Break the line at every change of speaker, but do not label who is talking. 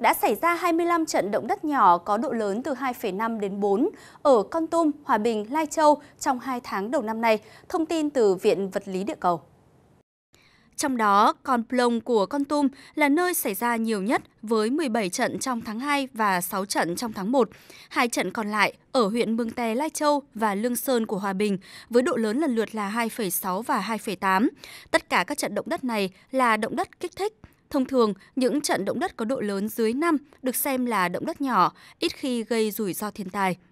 đã xảy ra 25 trận động đất nhỏ có độ lớn từ 2,5 đến 4 ở Con Tum, Hòa Bình, Lai Châu trong 2 tháng đầu năm nay, thông tin từ Viện Vật lý Địa cầu. Trong đó, con Plong của Con Tum là nơi xảy ra nhiều nhất với 17 trận trong tháng 2 và 6 trận trong tháng 1. Hai trận còn lại ở huyện Mương Tè, Lai Châu và Lương Sơn của Hòa Bình với độ lớn lần lượt là 2,6 và 2,8. Tất cả các trận động đất này là động đất kích thích. Thông thường, những trận động đất có độ lớn dưới 5 được xem là động đất nhỏ, ít khi gây rủi ro thiên tai.